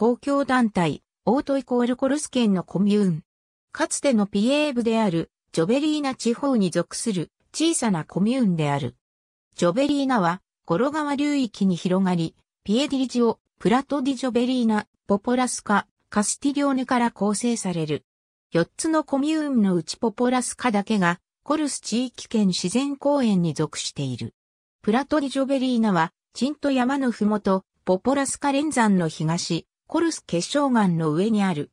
公共団体、オートイコールコルス県のコミューン。かつてのピエーブである、ジョベリーナ地方に属する小さなコミューンである。ジョベリーナは、ゴロ川流域に広がり、ピエディリジオ、プラトディジョベリーナ、ポポラスカ、カスティリオネから構成される。4つのコミューンのうちポポラスカだけが、コルス地域圏自然公園に属している。プラトディジョベリーナは、チント山のふもと、ポポラスカ連山の東、コルス結晶岩の上にある。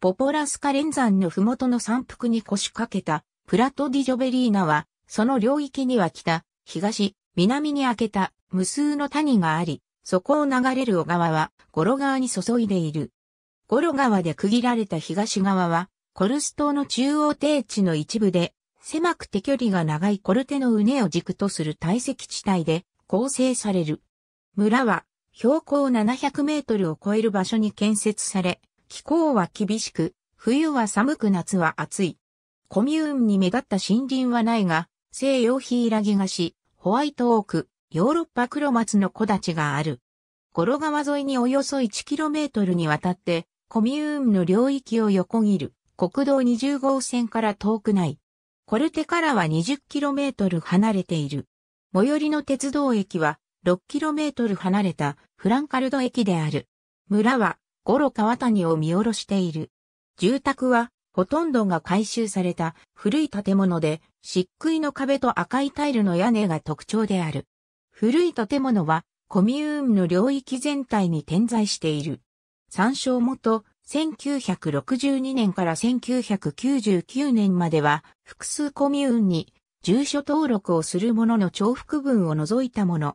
ポポラスカ連山の麓の山腹に腰掛けたプラトディジョベリーナは、その領域には北、東、南に開けた無数の谷があり、そこを流れる小川はゴロ川に注いでいる。ゴロ川で区切られた東側は、コルス島の中央低地の一部で、狭くて距離が長いコルテの畝を軸とする堆積地帯で構成される。村は標高700メートルを超える場所に建設され、気候は厳しく、冬は寒く夏は暑い。コミューンに目立った森林はないが、西洋ヒイラギがし、ホワイトオーク、ヨーロッパ黒松の木立がある。ゴロ川沿いにおよそ1トルにわたって、コミューンの領域を横切る国道20号線から遠くない。コルテからは2 0トル離れている。最寄りの鉄道駅は 6km 離れたフランカルド駅である。村は、ゴロ川谷を見下ろしている。住宅は、ほとんどが改修された古い建物で、漆喰の壁と赤いタイルの屋根が特徴である。古い建物は、コミューンの領域全体に点在している。参照元、1962年から1999年までは、複数コミューンに住所登録をするものの重複分を除いたもの。